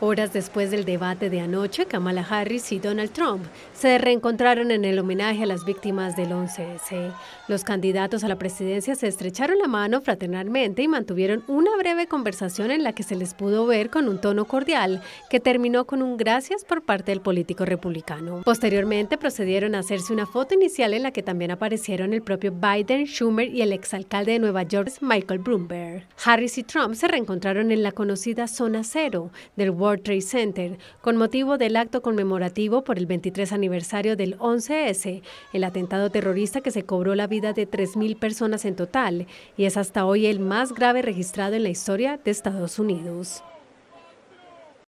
Horas después del debate de anoche, Kamala Harris y Donald Trump se reencontraron en el homenaje a las víctimas del 11S. Los candidatos a la presidencia se estrecharon la mano fraternalmente y mantuvieron una breve conversación en la que se les pudo ver con un tono cordial que terminó con un gracias por parte del político republicano. Posteriormente procedieron a hacerse una foto inicial en la que también aparecieron el propio Biden, Schumer y el exalcalde de Nueva York, Michael Bloomberg. Harris y Trump se reencontraron en la conocida Zona Cero del World Trade Center con motivo del acto conmemorativo por el 23 aniversario del 11S, el atentado terrorista que se cobró la vida de 3.000 personas en total y es hasta hoy el más grave registrado en la historia de Estados Unidos.